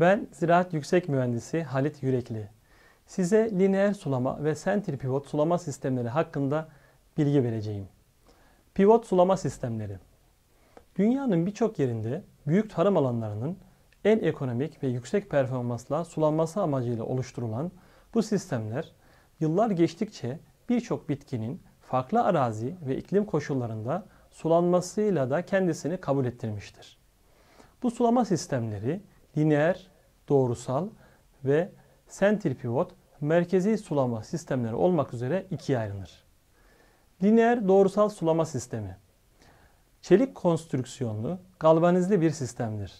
Ben Ziraat Yüksek Mühendisi Halit Yürekli. Size lineer sulama ve Center Pivot sulama sistemleri hakkında bilgi vereceğim. Pivot sulama sistemleri. Dünyanın birçok yerinde büyük tarım alanlarının en ekonomik ve yüksek performansla sulanması amacıyla oluşturulan bu sistemler yıllar geçtikçe birçok bitkinin farklı arazi ve iklim koşullarında sulanmasıyla da kendisini kabul ettirmiştir. Bu sulama sistemleri lineer, doğrusal ve sentripivot merkezi sulama sistemleri olmak üzere ikiye ayrılır. Lineer doğrusal sulama sistemi çelik konstrüksiyonlu galvanizli bir sistemdir.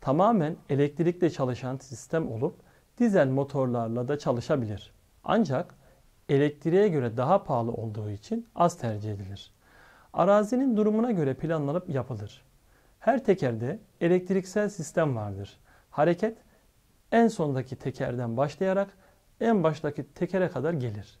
Tamamen elektrikle çalışan sistem olup dizel motorlarla da çalışabilir. Ancak elektriğe göre daha pahalı olduğu için az tercih edilir. Arazinin durumuna göre planlanıp yapılır. Her tekerde elektriksel sistem vardır. Hareket en sondaki tekerden başlayarak en baştaki tekere kadar gelir.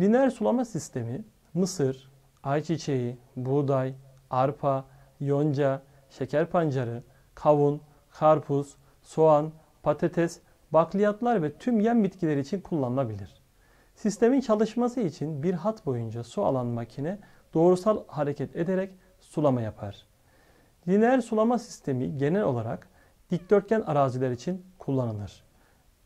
Lineer sulama sistemi mısır, ayçiçeği, buğday, arpa, yonca, şeker pancarı, kavun, karpuz, soğan, patates, bakliyatlar ve tüm yem bitkileri için kullanılabilir. Sistemin çalışması için bir hat boyunca su alan makine doğrusal hareket ederek sulama yapar. Lineer sulama sistemi genel olarak dikdörtgen araziler için kullanılır.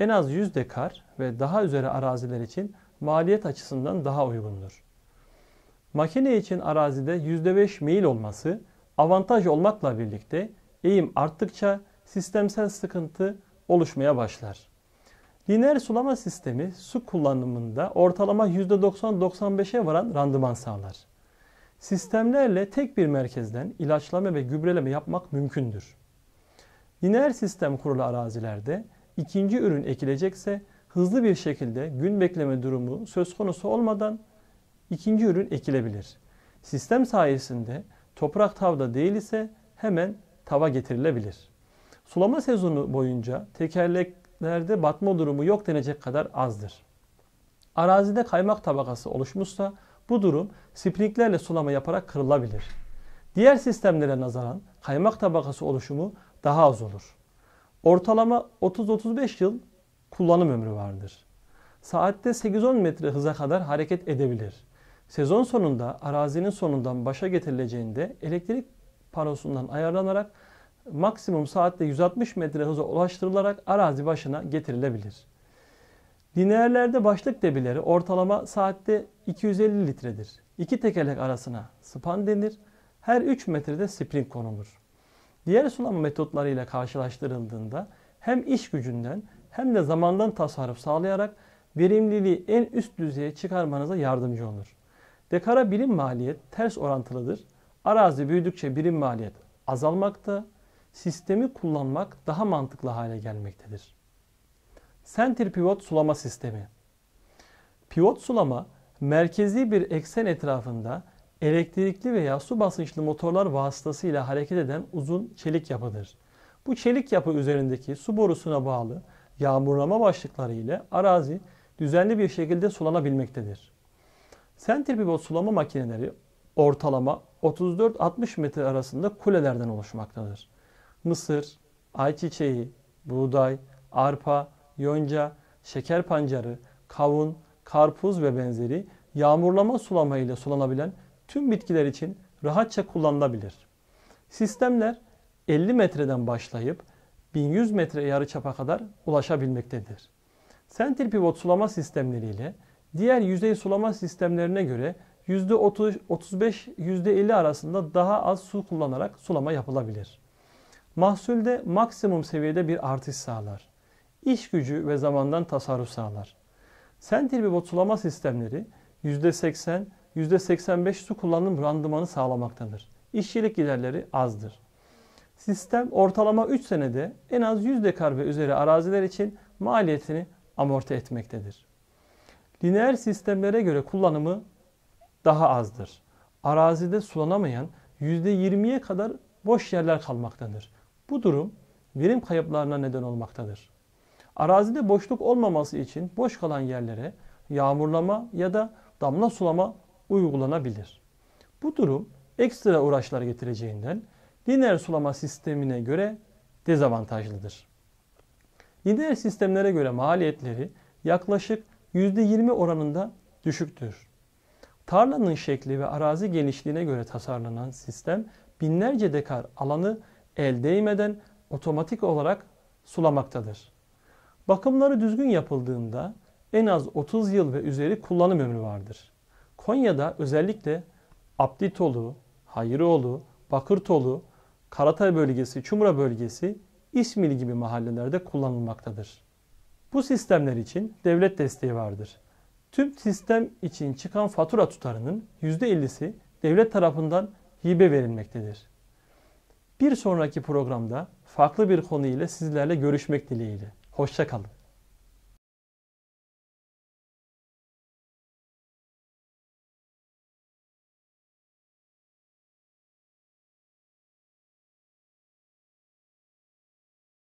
En az 100 dekar ve daha üzeri araziler için maliyet açısından daha uygundur. Makine için arazide %5 meyil olması avantaj olmakla birlikte eğim arttıkça sistemsel sıkıntı oluşmaya başlar. Lineer sulama sistemi su kullanımında ortalama %90-95'e varan randıman sağlar. Sistemlerle tek bir merkezden ilaçlama ve gübreleme yapmak mümkündür. Lineer sistem kurulu arazilerde ikinci ürün ekilecekse hızlı bir şekilde gün bekleme durumu söz konusu olmadan ikinci ürün ekilebilir. Sistem sayesinde toprak tavda değil ise hemen tava getirilebilir. Sulama sezonu boyunca tekerleklerde batma durumu yok denecek kadar azdır. Arazide kaymak tabakası oluşmuşsa bu durum sprinklerle sulama yaparak kırılabilir. Diğer sistemlere nazaran kaymak tabakası oluşumu daha az olur. Ortalama 30-35 yıl kullanım ömrü vardır. Saatte 8-10 metre hıza kadar hareket edebilir. Sezon sonunda arazinin sonundan başa getirileceğinde elektrik panosundan ayarlanarak maksimum saatte 160 metre hıza ulaştırılarak arazi başına getirilebilir. Lineerlerde başlık debileri ortalama saatte 250 litredir. İki tekerlek arasına span denir. Her 3 metrede spring konulur. Diğer sulama metotlarıyla karşılaştırıldığında hem iş gücünden hem de zamandan tasarruf sağlayarak verimliliği en üst düzeye çıkarmanıza yardımcı olur. Dekara birim maliyet ters orantılıdır. Arazi büyüdükçe birim maliyet azalmakta, sistemi kullanmak daha mantıklı hale gelmektedir. Center pivot sulama sistemi. Pivot sulama merkezi bir eksen etrafında elektrikli veya su basınçlı motorlar vasıtasıyla hareket eden uzun çelik yapıdır. Bu çelik yapı üzerindeki su borusuna bağlı yağmurlama başlıkları ile arazi düzenli bir şekilde sulanabilmektedir. Sentripivot sulama makineleri ortalama 34-60 metre arasında kulelerden oluşmaktadır. Mısır, ayçiçeği, buğday, arpa, yonca, şeker pancarı, kavun, karpuz ve benzeri yağmurlama sulama ile sulanabilen tüm bitkiler için rahatça kullanılabilir. Sistemler 50 metreden başlayıp 1100 metre yarıçapa kadar ulaşabilmektedir. pivot sulama sistemleriyle diğer yüzey sulama sistemlerine göre %35-%50 arasında daha az su kullanarak sulama yapılabilir. Mahsulde maksimum seviyede bir artış sağlar. İş gücü ve zamandan tasarruf sağlar. pivot sulama sistemleri %80 %85 su kullanım randımanı sağlamaktadır. İşçilik giderleri azdır. Sistem ortalama 3 senede en az 100 dekar ve üzeri araziler için maliyetini amorti etmektedir. Lineer sistemlere göre kullanımı daha azdır. Arazide sulanamayan %20'ye kadar boş yerler kalmaktadır. Bu durum verim kayıplarına neden olmaktadır. Arazide boşluk olmaması için boş kalan yerlere yağmurlama ya da damla sulama uygulanabilir. Bu durum ekstra uğraşlar getireceğinden lineer sulama sistemine göre dezavantajlıdır. Lineer sistemlere göre maliyetleri yaklaşık %20 oranında düşüktür. Tarlanın şekli ve arazi genişliğine göre tasarlanan sistem binlerce dekar alanı el değmeden otomatik olarak sulamaktadır. Bakımları düzgün yapıldığında en az 30 yıl ve üzeri kullanım ömrü vardır. Konya'da özellikle Abditolu, Hayroğlu, Bakırtolu, Karatay bölgesi, Çumra bölgesi, İsmil gibi mahallelerde kullanılmaktadır. Bu sistemler için devlet desteği vardır. Tüm sistem için çıkan fatura tutarının %50'si devlet tarafından hibe verilmektedir. Bir sonraki programda farklı bir konu ile sizlerle görüşmek dileğiyle. Hoşçakalın.